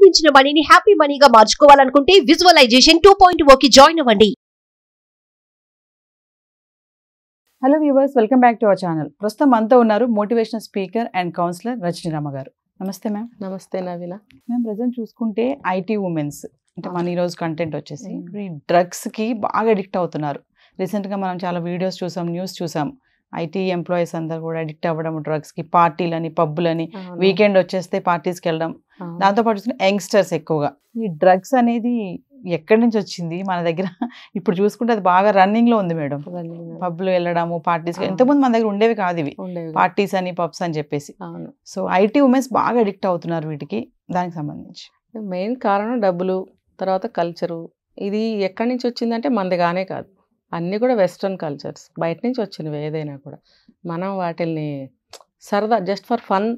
సంపాదించిన మనీని హ్యాపీ మనీగా మార్చుకోవాలనుకుంటే విజువలైజేషన్ టూ పాయింట్ ఓకి జాయిన్ అవ్వండి hello viewers welcome back to our channel ప్రస్తుతం అంతా ఉన్నారు motivational speaker and counsellor Rama garu నమస్తే మ్యామ్ నమస్తే నవీన మ్యామ్ ప్రజెంట్ చూసుకుంటే ఐటీ ఉమెన్స్ అంటే మన ఈరోజు కంటెంట్ వచ్చేసి డ్రగ్స్కి బాగా అడిక్ట్ అవుతున్నారు రీసెంట్గా మనం చాలా వీడియోస్ చూసాం న్యూస్ చూసాం ఐటీ ఎంప్లాయీస్ అందరు కూడా అడిక్ట్ అవ్వడం డ్రగ్స్ పార్టీలు పార్టీలని పబ్బులని వీకెండ్ వచ్చేస్తే పార్టీస్కి వెళ్ళడం దాంతో పాటు యంగ్స్టర్స్ ఎక్కువగా ఈ డ్రగ్స్ అనేది ఎక్కడి నుంచి వచ్చింది మన దగ్గర ఇప్పుడు చూసుకుంటే అది బాగా రన్నింగ్ లో ఉంది మేడం పబ్లు వెళ్ళడము పార్టీస్ ఎంతమంది మన దగ్గర ఉండేవి కాదు ఇవి పార్టీస్ అని పబ్స్ అని చెప్పేసి సో ఐటీ ఉమెన్స్ బాగా అడిక్ట్ అవుతున్నారు వీటికి దానికి సంబంధించి మెయిన్ కారణం డబ్బులు తర్వాత కల్చరు ఇది ఎక్కడి నుంచి వచ్చిందంటే మనది కాదు అన్నీ కూడా వెస్ట్రన్ కల్చర్స్ బయట నుంచి వచ్చినవి ఏదైనా కూడా మనం వాటిల్ని సరదా జస్ట్ ఫర్ ఫన్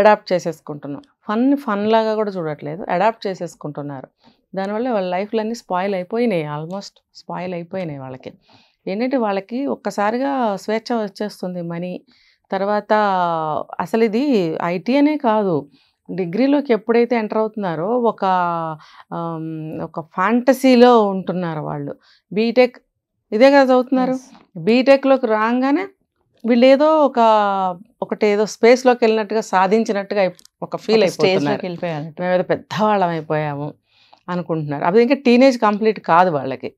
అడాప్ట్ చేసేసుకుంటున్నాం ఫన్ ఫన్ లాగా కూడా చూడట్లేదు అడాప్ట్ చేసేసుకుంటున్నారు దానివల్ల వాళ్ళ లైఫ్లు అన్నీ స్పాయిల్ అయిపోయినాయి ఆల్మోస్ట్ స్పాయిల్ అయిపోయినాయి వాళ్ళకి ఏంటంటే వాళ్ళకి ఒక్కసారిగా స్వేచ్ఛ వచ్చేస్తుంది మనీ తర్వాత అసలు ఇది ఐటీ అనే కాదు డిగ్రీలోకి ఎప్పుడైతే ఎంటర్ అవుతున్నారో ఒక ఒక ఫ్యాంటసీలో ఉంటున్నారు వాళ్ళు బీటెక్ ఇదే కదా చదువుతున్నారు బీటెక్లోకి రాగానే వీళ్ళు ఏదో ఒక ఒకటి ఏదో స్పేస్లోకి వెళ్ళినట్టుగా సాధించినట్టుగా ఒక ఫీల్ అయిపోతున్నారు మేము ఏదో పెద్దవాళ్ళం అయిపోయాము అనుకుంటున్నారు అది ఇంకా టీనేజ్ కంప్లీట్ కాదు వాళ్ళకి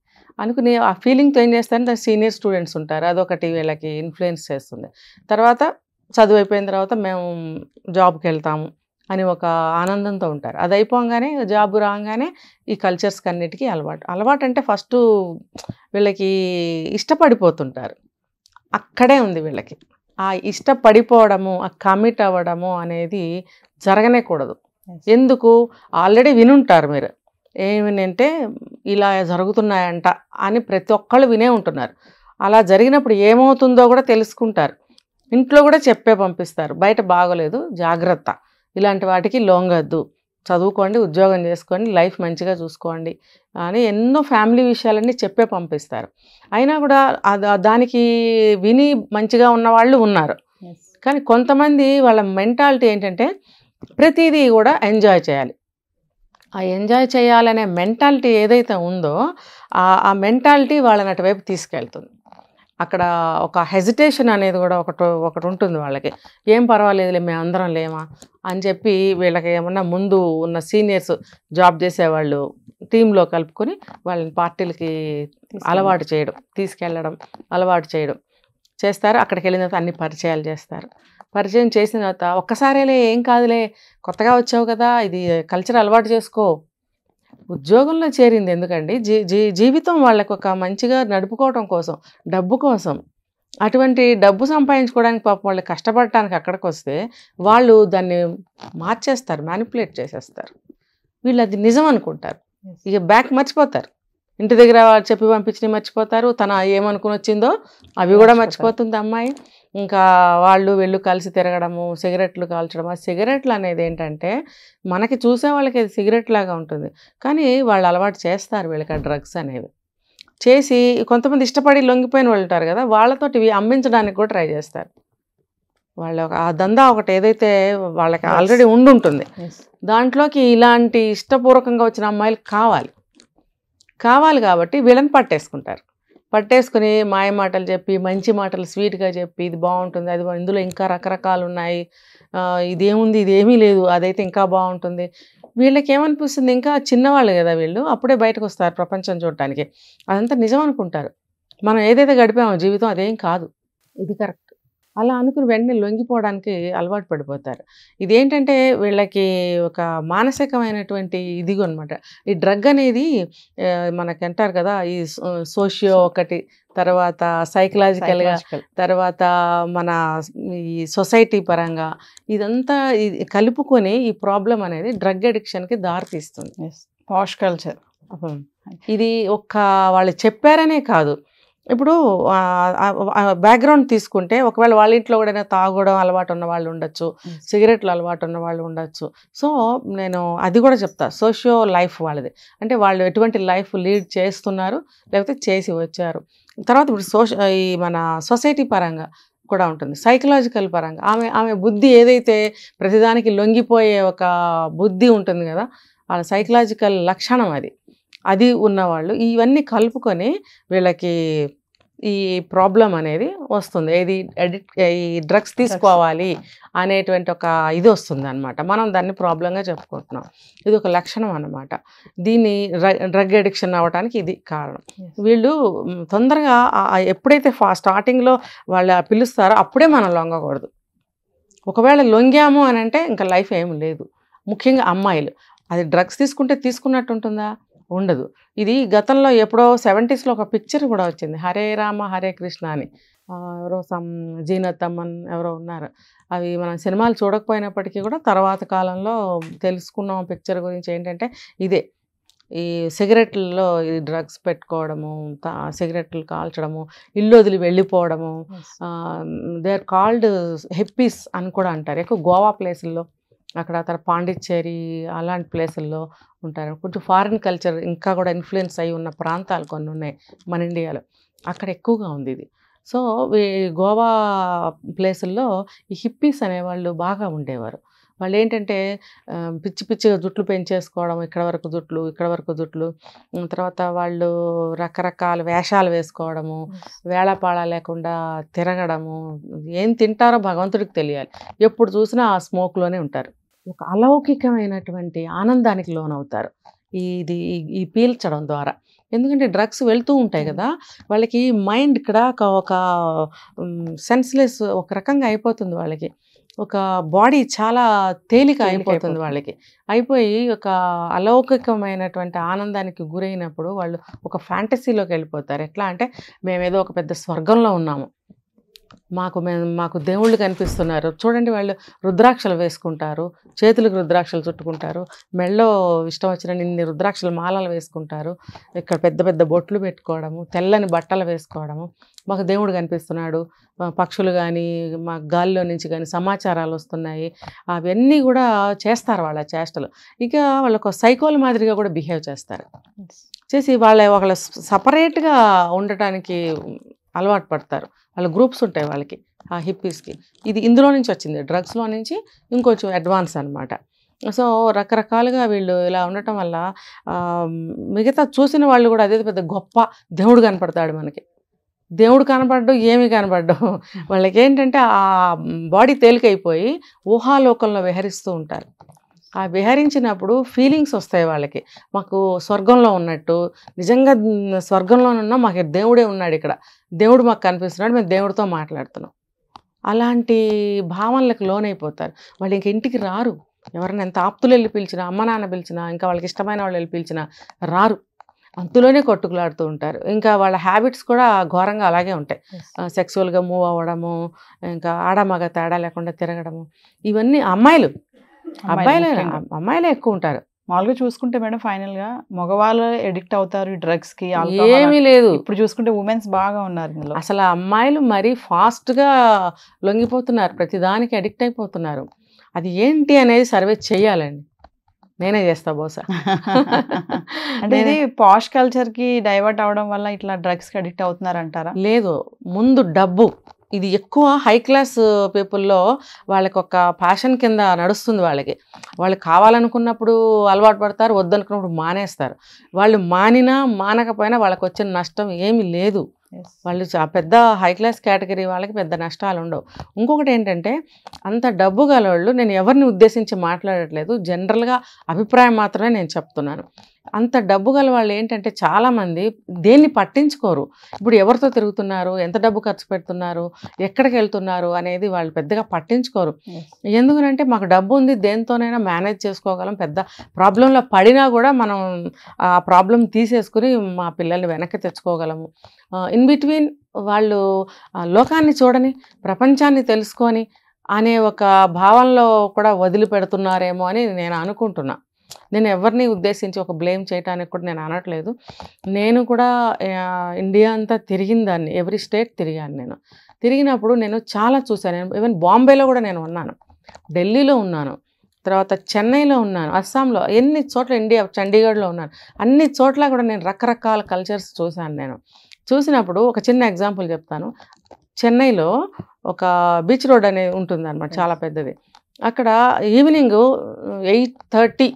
అనుకుని ఆ ఫీలింగ్తో ఏం చేస్తారంటే సీనియర్ స్టూడెంట్స్ ఉంటారు అదొకటి వీళ్ళకి ఇన్ఫ్లుయెన్స్ చేస్తుంది తర్వాత చదువు అయిపోయిన తర్వాత మేము జాబ్కి వెళ్తాము అని ఒక ఆనందంతో ఉంటారు అది అయిపోగానే జాబ్ రాగానే ఈ కల్చర్స్కి అన్నిటికీ అలవాటు అలవాటు అంటే ఫస్ట్ వీళ్ళకి ఇష్టపడిపోతుంటారు అక్కడే ఉంది వీళ్ళకి ఆ ఇష్టపడిపోవడము ఆ కమిట్ అవ్వడము అనేది జరగనే కూడదు ఎందుకు ఆల్రెడీ వినుంటారు మీరు ఏమిటంటే ఇలా జరుగుతున్నాయంట అని ప్రతి ఒక్కళ్ళు వినే ఉంటున్నారు అలా జరిగినప్పుడు ఏమవుతుందో కూడా తెలుసుకుంటారు ఇంట్లో కూడా చెప్పే పంపిస్తారు బయట బాగోలేదు జాగ్రత్త ఇలాంటి వాటికి లొంగద్దు చదువుకోండి ఉద్యోగం చేసుకోండి లైఫ్ మంచిగా చూసుకోండి అని ఎన్నో ఫ్యామిలీ విషయాలన్నీ చెప్పే పంపిస్తారు అయినా కూడా దానికి విని మంచిగా ఉన్న వాళ్ళు ఉన్నారు కానీ కొంతమంది వాళ్ళ మెంటాలిటీ ఏంటంటే ప్రతిదీ కూడా ఎంజాయ్ చేయాలి ఆ ఎంజాయ్ చేయాలనే మెంటాలిటీ ఏదైతే ఉందో ఆ మెంటాలిటీ వాళ్ళని అటువైపు తీసుకెళ్తుంది అక్కడ ఒక హెజిటేషన్ అనేది కూడా ఒకటి ఒకటి ఉంటుంది వాళ్ళకి ఏం పర్వాలేదులే మేము అందరం లేమా అని చెప్పి వీళ్ళకి ఏమన్నా ముందు ఉన్న సీనియర్స్ జాబ్ చేసేవాళ్ళు టీంలో కలుపుకొని వాళ్ళని పార్టీలకి అలవాటు చేయడం తీసుకెళ్ళడం అలవాటు చేయడం చేస్తారు అక్కడికి వెళ్ళిన తర్వాత అన్ని పరిచయాలు చేస్తారు పరిచయం చేసిన తర్వాత ఒక్కసారేలే ఏం కాదులే కొత్తగా వచ్చావు కదా ఇది కల్చర్ అలవాటు చేసుకో ఉద్యోగంలో చేరింది ఎందుకండి జీ జీ జీవితం వాళ్ళకు ఒక మంచిగా నడుపుకోవటం కోసం డబ్బు కోసం అటువంటి డబ్బు సంపాదించుకోవడానికి పాపం వాళ్ళు కష్టపడటానికి అక్కడికి వస్తే వాళ్ళు దాన్ని మార్చేస్తారు మ్యానిపులేట్ చేసేస్తారు వీళ్ళు అది నిజం అనుకుంటారు ఇక బ్యాక్ మర్చిపోతారు ఇంటి దగ్గర వాళ్ళు చెప్పి పంపించినవి మర్చిపోతారు తన ఏమనుకుని వచ్చిందో అవి కూడా మర్చిపోతుంది అమ్మాయి ఇంకా వాళ్ళు వెళ్ళు కలిసి తిరగడము సిగరెట్లు కాల్చడం ఆ సిగరెట్లు అనేది ఏంటంటే మనకి చూసే వాళ్ళకి అది సిగరెట్ లాగా ఉంటుంది కానీ వాళ్ళు అలవాటు చేస్తారు వీళ్ళకి ఆ డ్రగ్స్ అనేవి చేసి కొంతమంది ఇష్టపడి లొంగిపోయిన వాళ్ళు ఉంటారు కదా వాళ్ళతో ఇవి అమ్మించడానికి కూడా ట్రై చేస్తారు వాళ్ళ ఆ దందా ఒకటి ఏదైతే వాళ్ళకి ఆల్రెడీ ఉండుంటుంది దాంట్లోకి ఇలాంటి ఇష్టపూర్వకంగా వచ్చిన అమ్మాయిలు కావాలి కావాలి కాబట్టి వీళ్ళని పట్టేసుకుంటారు పట్టేసుకుని మాయ మాటలు చెప్పి మంచి మాటలు స్వీట్గా చెప్పి ఇది బాగుంటుంది అది ఇందులో ఇంకా రకరకాలు ఉన్నాయి ఇదేముంది ఇదేమీ లేదు అదైతే ఇంకా బాగుంటుంది వీళ్ళకి ఏమనిపిస్తుంది ఇంకా చిన్నవాళ్ళు కదా వీళ్ళు అప్పుడే బయటకు వస్తారు ప్రపంచం చూడటానికి అదంతా నిజం అనుకుంటారు మనం ఏదైతే గడిపామో జీవితం అదేం కాదు ఇది కరెక్ట్ అలా అనుకుని వెంటనే లొంగిపోవడానికి అలవాటు పడిపోతారు ఇదేంటంటే వీళ్ళకి ఒక మానసికమైనటువంటి ఇదిగో అనమాట ఈ డ్రగ్ అనేది అంటారు కదా ఈ సోషియో ఒకటి తర్వాత సైకలాజికల్గా తర్వాత మన ఈ సొసైటీ పరంగా ఇదంతా కలుపుకొని ఈ ప్రాబ్లం అనేది డ్రగ్ అడిక్షన్కి దారితీస్తుంది పాష్ కల్చర్ ఇది ఒక్క వాళ్ళు చెప్పారనే కాదు ఇప్పుడు బ్యాక్గ్రౌండ్ తీసుకుంటే ఒకవేళ వాళ్ళ ఇంట్లో కూడా తాగడం అలవాటు ఉన్న వాళ్ళు ఉండొచ్చు hmm. సిగరెట్లు అలవాటు ఉన్న వాళ్ళు ఉండొచ్చు సో నేను అది కూడా చెప్తా సోషియో లైఫ్ వాళ్ళది అంటే వాళ్ళు ఎటువంటి లైఫ్ లీడ్ చేస్తున్నారు లేకపోతే చేసి వచ్చారు తర్వాత ఇప్పుడు సోష ఈ మన సొసైటీ పరంగా కూడా ఉంటుంది సైకలాజికల్ పరంగా ఆమె ఆమె బుద్ధి ఏదైతే ప్రతిదానికి లొంగిపోయే ఒక బుద్ధి ఉంటుంది కదా వాళ్ళ సైకలాజికల్ లక్షణం అది అది ఉన్నవాళ్ళు ఇవన్నీ కలుపుకొని వీళ్ళకి ఈ ప్రాబ్లం అనేది వస్తుంది ఏది అడిక్ట్ ఈ డ్రగ్స్ తీసుకోవాలి అనేటువంటి ఒక ఇది వస్తుంది అనమాట మనం దాన్ని ప్రాబ్లంగా చెప్పుకుంటున్నాం ఇది ఒక లక్షణం అనమాట దీన్ని డ్రగ్ ఎడిక్షన్ అవ్వడానికి ఇది కారణం వీళ్ళు తొందరగా ఎప్పుడైతే ఫా స్టార్టింగ్లో వాళ్ళు పిలుస్తారో అప్పుడే మనం లొంగకూడదు ఒకవేళ లొంగాము అని అంటే ఇంకా లైఫ్ ఏం లేదు ముఖ్యంగా అమ్మాయిలు అది డ్రగ్స్ తీసుకుంటే తీసుకున్నట్టు ఉంటుందా ఉండదు ఇది గతంలో ఎప్పుడో సెవెంటీస్లో ఒక పిక్చర్ కూడా వచ్చింది హరే రామ హరే కృష్ణ అని ఎవరో సమ్ జీనతమ్మన్ ఎవరో ఉన్నారు అవి మనం సినిమాలు చూడకపోయినప్పటికీ కూడా తర్వాత కాలంలో తెలుసుకున్న పిక్చర్ గురించి ఏంటంటే ఇదే ఈ సిగరెట్లలో ఈ డ్రగ్స్ పెట్టుకోవడము సిగరెట్లు కాల్చడము ఇల్లు వదిలి వెళ్ళిపోవడము దే ఆర్ కాల్డ్ హెప్పీస్ అని కూడా అంటారు ఎక్కువ గోవా ప్లేసుల్లో అక్కడ తర్వాత పాండిచ్చేరి అలాంటి ప్లేసుల్లో ఉంటారు కొంచెం ఫారిన్ కల్చర్ ఇంకా కూడా ఇన్ఫ్లుయెన్స్ అయి ఉన్న ప్రాంతాలు కొన్ని ఉన్నాయి మన ఇండియాలో అక్కడ ఎక్కువగా ఉంది ఇది సో గోవా ప్లేసుల్లో ఈ హిప్పీస్ అనేవాళ్ళు బాగా ఉండేవారు వాళ్ళు ఏంటంటే పిచ్చి పిచ్చిగా జుట్లు పెంచేసుకోవడం ఇక్కడ వరకు జుట్లు ఇక్కడ వరకు జుట్లు తర్వాత వాళ్ళు రకరకాల వేషాలు వేసుకోవడము వేళపాళ లేకుండా తిరగడము ఏం తింటారో భగవంతుడికి తెలియాలి ఎప్పుడు చూసినా ఆ స్మోక్లోనే ఉంటారు ఒక అలౌకికమైనటువంటి ఆనందానికి లోనవుతారు ఇది ఈ పీల్చడం ద్వారా ఎందుకంటే డ్రగ్స్ వెళ్తూ ఉంటాయి కదా వాళ్ళకి మైండ్ ఇక్కడ ఒక సెన్స్లెస్ ఒక రకంగా అయిపోతుంది వాళ్ళకి ఒక బాడీ చాలా తేలిక అయిపోతుంది వాళ్ళకి అయిపోయి ఒక అలౌకికమైనటువంటి ఆనందానికి గురైనప్పుడు వాళ్ళు ఒక ఫ్యాంటసీలోకి వెళ్ళిపోతారు ఎట్లా అంటే మేమేదో ఒక పెద్ద స్వర్గంలో ఉన్నాము మాకు మాకు దేవుళ్ళు కనిపిస్తున్నారు చూడండి వాళ్ళు రుద్రాక్షలు వేసుకుంటారు చేతులకు రుద్రాక్షలు చుట్టుకుంటారు మెళ్ళో ఇష్టం వచ్చిన ఇన్ని రుద్రాక్షలు మాలలు వేసుకుంటారు ఇక్కడ పెద్ద పెద్ద బొట్లు పెట్టుకోవడము తెల్లని బట్టలు వేసుకోవడము మాకు దేవుడు కనిపిస్తున్నాడు పక్షులు కానీ మా గాల్లో నుంచి కానీ సమాచారాలు వస్తున్నాయి అవన్నీ కూడా చేస్తారు వాళ్ళ చేష్టలు ఇక వాళ్ళకు సైకోల మాదిరిగా కూడా బిహేవ్ చేస్తారు చేసి వాళ్ళ ఒకళ్ళ సపరేట్గా ఉండటానికి అలవాటు పడతారు వాళ్ళ గ్రూప్స్ ఉంటాయి వాళ్ళకి ఆ హిప్పీస్కి ఇది ఇందులో నుంచి వచ్చింది డ్రగ్స్లో నుంచి ఇంకొంచెం అడ్వాన్స్ అనమాట సో రకరకాలుగా వీళ్ళు ఇలా ఉండటం వల్ల మిగతా చూసిన వాళ్ళు కూడా అదే పెద్ద గొప్ప దేవుడు కనపడతాడు మనకి దేవుడు కనపడ్డం ఏమి కనపడ్డం వాళ్ళకి ఏంటంటే ఆ బాడీ తేలికైపోయి ఊహాలోకంలో విహరిస్తూ ఉంటారు ఆ విహరించినప్పుడు ఫీలింగ్స్ వస్తాయి వాళ్ళకి మాకు స్వర్గంలో ఉన్నట్టు నిజంగా స్వర్గంలోనున్నా మాకు దేవుడే ఉన్నాడు ఇక్కడ దేవుడు మాకు కనిపిస్తున్నాడు మేము దేవుడితో మాట్లాడుతున్నాం అలాంటి భావనలకు లోనైపోతారు వాళ్ళు ఇంక ఇంటికి రారు ఎవరైనా ఎంత ఆప్తులు వెళ్ళి పిలిచినా అమ్మ నాన్న పిలిచినా ఇంకా వాళ్ళకి ఇష్టమైన వాళ్ళు వెళ్ళి పిలిచినా రారు అంతులోనే కొట్టుకులాడుతూ ఉంటారు ఇంకా వాళ్ళ హ్యాబిట్స్ కూడా ఘోరంగా అలాగే ఉంటాయి సెక్సువల్గా మూవ్ అవ్వడము ఇంకా ఆడమగ తేడా లేకుండా తిరగడము ఇవన్నీ అమ్మాయిలు అబ్బాయిలే అమ్మాయిలే ఎక్కువ ఉంటారు మామూలుగా చూసుకుంటే మేడం ఫైనల్ గా మగవాళ్ళు ఎడిక్ట్ అవుతారు డ్రగ్స్ కి ఏమీ లేదు ఇప్పుడు చూసుకుంటే ఉమెన్స్ బాగా ఉన్నారు ఇందులో అసలు అమ్మాయిలు మరీ ఫాస్ట్ గా లొంగిపోతున్నారు ప్రతిదానికి అడిక్ట్ అయిపోతున్నారు అది ఏంటి అనేది సర్వే చేయాలండి నేనే చేస్తా బహుశా అంటే ఇది పాష్ కల్చర్ కి డైవర్ట్ అవడం వల్ల ఇట్లా డ్రగ్స్ కి అడిక్ట్ అవుతున్నారు అంటారా లేదు ముందు డబ్బు ఇది ఎక్కువ హై క్లాస్ పీపుల్లో వాళ్ళకి ఒక ఫ్యాషన్ కింద నడుస్తుంది వాళ్ళకి వాళ్ళు కావాలనుకున్నప్పుడు అలవాటు పడతారు వద్దనుకున్నప్పుడు మానేస్తారు వాళ్ళు మానినా మానకపోయినా వాళ్ళకి వచ్చిన నష్టం ఏమీ లేదు వాళ్ళు పెద్ద హై క్లాస్ కేటగిరీ వాళ్ళకి పెద్ద నష్టాలు ఉండవు ఇంకొకటి ఏంటంటే అంత డబ్బు గలవాళ్ళు నేను ఎవరిని ఉద్దేశించి మాట్లాడట్లేదు జనరల్గా అభిప్రాయం మాత్రమే నేను చెప్తున్నాను అంత డబ్బు గల వాళ్ళు ఏంటంటే చాలామంది దేన్ని పట్టించుకోరు ఇప్పుడు ఎవరితో తిరుగుతున్నారు ఎంత డబ్బు ఖర్చు పెడుతున్నారు ఎక్కడికి వెళ్తున్నారు అనేది వాళ్ళు పెద్దగా పట్టించుకోరు ఎందుకనంటే మాకు డబ్బు ఉంది దేంతోనైనా మేనేజ్ చేసుకోగలం పెద్ద ప్రాబ్లంలో పడినా కూడా మనం ఆ ప్రాబ్లం తీసేసుకుని మా పిల్లల్ని వెనక్కి తెచ్చుకోగలము ఇన్ బిట్వీన్ వాళ్ళు లోకాన్ని చూడని ప్రపంచాన్ని తెలుసుకొని అనే ఒక భావంలో కూడా వదిలిపెడుతున్నారేమో అని నేను అనుకుంటున్నా నేను ఎవరిని ఉద్దేశించి ఒక బ్లేమ్ చేయడానికి కూడా నేను అనట్లేదు నేను కూడా ఇండియా అంతా తిరిగిన దాన్ని ఎవ్రీ స్టేట్ తిరిగాను నేను తిరిగినప్పుడు నేను చాలా చూశాను నేను ఈవెన్ బాంబేలో కూడా నేను ఉన్నాను ఢిల్లీలో ఉన్నాను తర్వాత చెన్నైలో ఉన్నాను అస్సాంలో ఎన్ని చోట్ల ఇండియా చండీగఢ్లో ఉన్నాను అన్ని చోట్ల కూడా నేను రకరకాల కల్చర్స్ చూశాను నేను చూసినప్పుడు ఒక చిన్న ఎగ్జాంపుల్ చెప్తాను చెన్నైలో ఒక బీచ్ రోడ్ అనేది ఉంటుంది అనమాట చాలా పెద్దది అక్కడ ఈవినింగ్ ఎయిట్ థర్టీ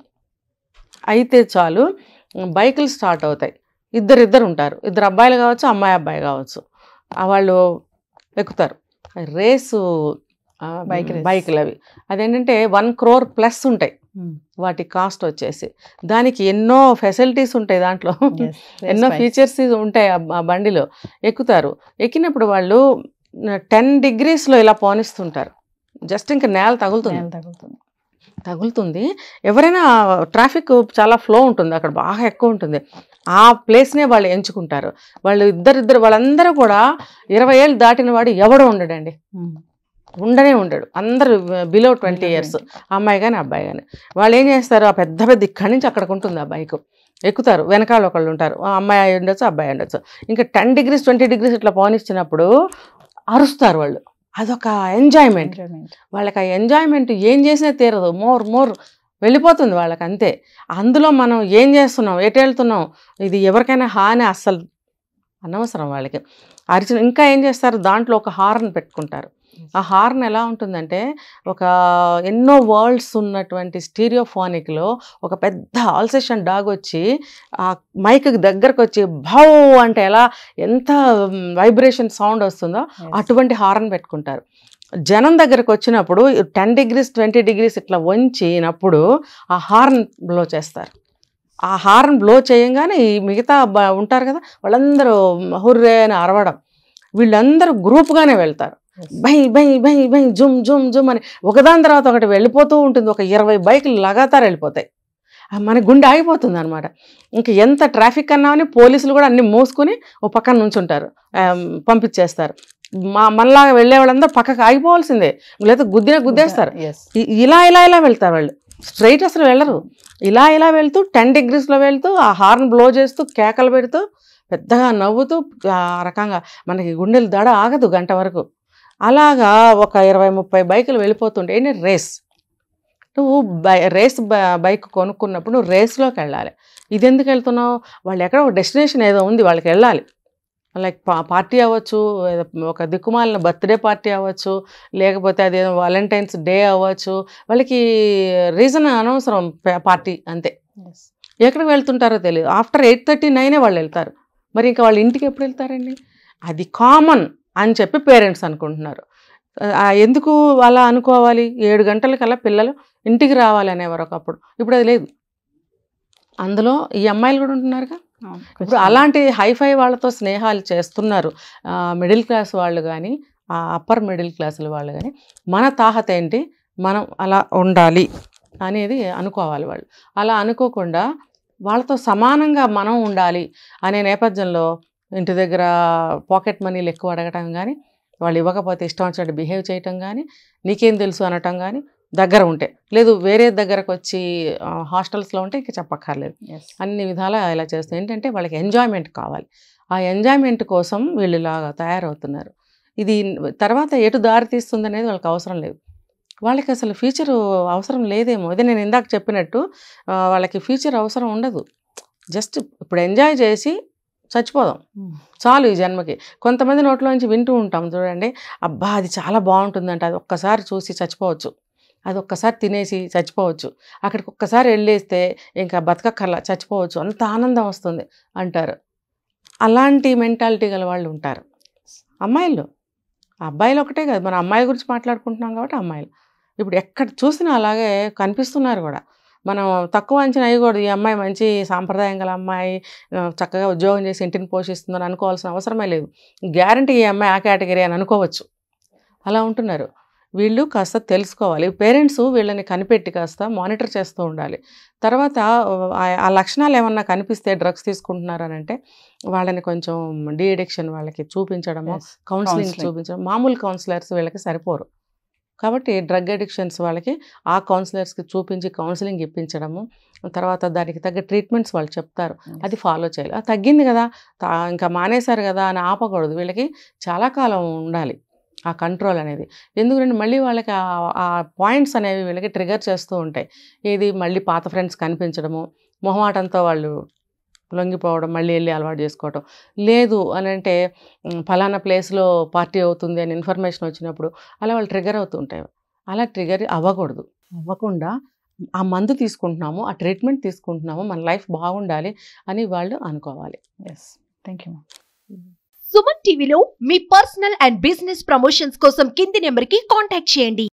అయితే చాలు బైకులు స్టార్ట్ అవుతాయి ఇద్దరిద్దరు ఉంటారు ఇద్దరు అబ్బాయిలు కావచ్చు అమ్మాయి అబ్బాయి కావచ్చు వాళ్ళు ఎక్కుతారు రేసు బైక్ బైకులు అవి అదేంటంటే వన్ క్రోర్ ప్లస్ ఉంటాయి వాటి కాస్ట్ వచ్చేసి దానికి ఎన్నో ఫెసిలిటీస్ ఉంటాయి దాంట్లో ఎన్నో ఫీచర్స్ ఉంటాయి ఆ బండిలో ఎక్కుతారు ఎక్కినప్పుడు వాళ్ళు టెన్ డిగ్రీస్లో ఇలా పోనిస్తుంటారు జస్ట్ ఇంకా నేల తగులుతుంది తగులుతుంది ఎవరైనా ట్రాఫిక్ చాలా ఫ్లో ఉంటుంది అక్కడ బాగా ఎక్కువ ఉంటుంది ఆ ప్లేస్నే వాళ్ళు ఎంచుకుంటారు వాళ్ళు ఇద్దరిద్దరు వాళ్ళందరూ కూడా ఇరవై ఏళ్ళు దాటిన వాడు ఎవడో ఉండడండి ఉండనే ఉండడు అందరు బిలో ట్వంటీ ఇయర్స్ అమ్మాయి కానీ అబ్బాయి కానీ వాళ్ళు ఏం చేస్తారు ఆ పెద్ద పెద్ద ఇక్కడి నుంచి అక్కడికి ఉంటుంది ఆ బైక్ ఎక్కుతారు వెనకాల ఒకళ్ళు ఉంటారు అమ్మాయి ఉండొచ్చు అబ్బాయి ఉండొచ్చు ఇంకా టెన్ డిగ్రీస్ ట్వంటీ డిగ్రీస్ ఇట్లా పోనిచ్చినప్పుడు అరుస్తారు వాళ్ళు అదొక ఎంజాయ్మెంట్ వాళ్ళకి ఆ ఎంజాయ్మెంట్ ఏం చేసినా తీరదు మోర్ మోర్ వెళ్ళిపోతుంది వాళ్ళకి అంతే అందులో మనం ఏం చేస్తున్నాం ఎటు వెళ్తున్నాం ఇది ఎవరికైనా హాని అస్సలు అనవసరం వాళ్ళకి అరిచిన ఇంకా ఏం చేస్తారు దాంట్లో ఒక హార్న్ పెట్టుకుంటారు ఆ హార్న్ ఎలా ఉంటుందంటే ఒక ఎన్నో వరల్డ్స్ ఉన్నటువంటి స్టీరియోఫానిక్లో ఒక పెద్ద ఆల్సేషన్ డాగ్ వచ్చి ఆ మైక్కి దగ్గరకు వచ్చి భౌ అంటే ఎలా ఎంత వైబ్రేషన్ సౌండ్ వస్తుందో అటువంటి హార్న్ పెట్టుకుంటారు జనం దగ్గరకు వచ్చినప్పుడు టెన్ డిగ్రీస్ ట్వంటీ డిగ్రీస్ ఇట్లా వంచినప్పుడు ఆ హార్న్ బ్లో చేస్తారు ఆ హార్న్ బ్లో చేయంగానే ఈ మిగతా ఉంటారు కదా వాళ్ళందరూ హుర్రే అని అరవడం వీళ్ళందరూ గ్రూప్గానే వెళ్తారు భయ్ భయ్ భయ్ భయ్ జుమ్ జుమ్ జుమ్ అని ఒకదాని తర్వాత ఒకటి వెళ్ళిపోతూ ఉంటుంది ఒక ఇరవై బైకులు లగాతారు వెళ్ళిపోతాయి మన గుండె ఆగిపోతుంది అనమాట ఇంకా ఎంత ట్రాఫిక్ అన్నామని పోలీసులు కూడా అన్ని మోసుకొని ఓ పక్కన నుంచుంటారు పంపించేస్తారు మా మనలాగా వెళ్ళే వాళ్ళందరూ పక్కకు ఆగిపోవాల్సిందే లేదా గుద్దిన గుద్దేస్తారు ఇలా ఇలా ఇలా వెళ్తారు వాళ్ళు స్ట్రైట్ అసలు వెళ్ళరు ఇలా ఇలా వెళ్తూ టెన్ డిగ్రీస్లో వెళ్తూ ఆ హార్న్ బ్లో చేస్తూ కేకలు పెడుతూ పెద్దగా నవ్వుతూ ఆ రకంగా మనకి గుండెలు దడ ఆగదు గంట వరకు అలాగా ఒక ఇరవై ముప్పై బైకులు వెళ్ళిపోతుంటే రేస్ నువ్వు బై రేస్ బైక్ కొనుక్కున్నప్పుడు నువ్వు రేస్లోకి వెళ్ళాలి ఇది ఎందుకు వెళ్తున్నావు వాళ్ళు ఎక్కడ ఒక డెస్టినేషన్ ఏదో ఉంది వాళ్ళకి వెళ్ళాలి లైక్ పా పార్టీ అవ్వచ్చు ఒక దిక్కుమాలిన బర్త్డే పార్టీ అవ్వచ్చు లేకపోతే అది వాలంటైన్స్ డే అవ్వచ్చు వాళ్ళకి రీజన్ అనవసరం పార్టీ అంతే ఎక్కడికి వెళ్తుంటారో తెలియదు ఆఫ్టర్ ఎయిట్ థర్టీ నైనే వాళ్ళు వెళ్తారు మరి ఇంకా వాళ్ళ ఇంటికి ఎప్పుడు వెళ్తారండి అది కామన్ అని చెప్పి పేరెంట్స్ అనుకుంటున్నారు ఎందుకు అలా అనుకోవాలి ఏడు గంటలకల్లా పిల్లలు ఇంటికి రావాలి అనేవారు ఒకప్పుడు ఇప్పుడు అది లేదు అందులో ఈ అమ్మాయిలు కూడా ఉంటున్నారుగా ఇప్పుడు అలాంటి హైఫై వాళ్ళతో స్నేహాలు చేస్తున్నారు మిడిల్ క్లాస్ వాళ్ళు కానీ అప్పర్ మిడిల్ క్లాసుల వాళ్ళు కానీ మన తాహత ఏంటి మనం అలా ఉండాలి అనేది అనుకోవాలి వాళ్ళు అలా అనుకోకుండా వాళ్ళతో సమానంగా మనం ఉండాలి అనే నేపథ్యంలో ఇంటి దగ్గర పాకెట్ మనీలు ఎక్కువ అడగటం కానీ వాళ్ళు ఇవ్వకపోతే ఇష్టం వచ్చినట్టు బిహేవ్ చేయటం కానీ నీకేం తెలుసు అనటం కానీ దగ్గర ఉంటే లేదు వేరే దగ్గరకు వచ్చి హాస్టల్స్లో ఉంటే ఇంక చెప్పక్కర్లేదు అన్ని విధాలా ఇలా చేస్తాయి ఏంటంటే వాళ్ళకి ఎంజాయ్మెంట్ కావాలి ఆ ఎంజాయ్మెంట్ కోసం వీళ్ళు ఇలాగా తయారవుతున్నారు ఇది తర్వాత ఎటు దారి తీస్తుంది అనేది వాళ్ళకి అవసరం లేదు వాళ్ళకి అసలు ఫ్యూచరు అవసరం లేదేమో అదే నేను ఇందాక చెప్పినట్టు వాళ్ళకి ఫ్యూచర్ అవసరం ఉండదు జస్ట్ ఇప్పుడు ఎంజాయ్ చేసి చచ్చిపోదాం చాలు ఈ జన్మకి కొంతమంది నోట్లోంచి వింటూ ఉంటాం చూడండి అబ్బా అది చాలా బాగుంటుందంట అది ఒక్కసారి చూసి చచ్చిపోవచ్చు అది ఒక్కసారి తినేసి చచ్చిపోవచ్చు అక్కడికి ఒక్కసారి వెళ్ళేస్తే ఇంకా బతకక్కర్లా చచ్చిపోవచ్చు అంత ఆనందం వస్తుంది అంటారు అలాంటి మెంటాలిటీ గల వాళ్ళు ఉంటారు అమ్మాయిలు అబ్బాయిలు ఒకటే కాదు మన అమ్మాయి గురించి మాట్లాడుకుంటున్నాం కాబట్టి అమ్మాయిలు ఇప్పుడు ఎక్కడ చూసినా అలాగే కనిపిస్తున్నారు కూడా మనం తక్కువ అంచనా వేయకూడదు ఈ అమ్మాయి మంచి సాంప్రదాయం గల అమ్మాయి చక్కగా ఉద్యోగం చేసి ఇంటిని పోషిస్తుందని అనుకోవాల్సిన అవసరమే లేదు గ్యారంటీ ఈ అమ్మాయి ఆ కేటగిరీ అని అనుకోవచ్చు అలా ఉంటున్నారు వీళ్ళు కాస్త తెలుసుకోవాలి పేరెంట్స్ వీళ్ళని కనిపెట్టి కాస్త మానిటర్ చేస్తూ ఉండాలి తర్వాత ఆ లక్షణాలు ఏమన్నా కనిపిస్తే డ్రగ్స్ తీసుకుంటున్నారనంటే వాళ్ళని కొంచెం డీ అడిక్షన్ వాళ్ళకి చూపించడము కౌన్సిలింగ్ చూపించడం మామూలు కౌన్సిలర్స్ వీళ్ళకి సరిపోరు కాబట్టి డ్రగ్ అడిక్షన్స్ వాళ్ళకి ఆ కౌన్సిలర్స్కి చూపించి కౌన్సిలింగ్ ఇప్పించడము తర్వాత దానికి తగ్గ ట్రీట్మెంట్స్ వాళ్ళు చెప్తారు అది ఫాలో చేయాలి అది తగ్గింది కదా ఇంకా మానేశారు కదా అని ఆపకూడదు వీళ్ళకి చాలా కాలం ఉండాలి ఆ కంట్రోల్ అనేది ఎందుకంటే మళ్ళీ వాళ్ళకి ఆ పాయింట్స్ అనేవి వీళ్ళకి ట్రిగర్ చేస్తూ ఉంటాయి ఏది మళ్ళీ పాత ఫ్రెండ్స్ కనిపించడము మొహమాటంతో వాళ్ళు లొంగిపోవడం మళ్ళీ వెళ్ళి అలవాటు చేసుకోవటం లేదు అని అంటే ఫలానా ప్లేస్లో పార్టీ అవుతుంది అని ఇన్ఫర్మేషన్ వచ్చినప్పుడు అలా వాళ్ళు ట్రిగర్ అవుతుంటాయి అలా ట్రిగర్ అవ్వకూడదు అవ్వకుండా ఆ మందు తీసుకుంటున్నాము ఆ ట్రీట్మెంట్ తీసుకుంటున్నాము మన లైఫ్ బాగుండాలి అని వాళ్ళు అనుకోవాలి ఎస్ థ్యాంక్ యూ సుమన్ టీవీలో మీ పర్సనల్ అండ్ బిజినెస్ ప్రమోషన్స్ కోసం కింది నెంబర్కి కాంటాక్ట్ చేయండి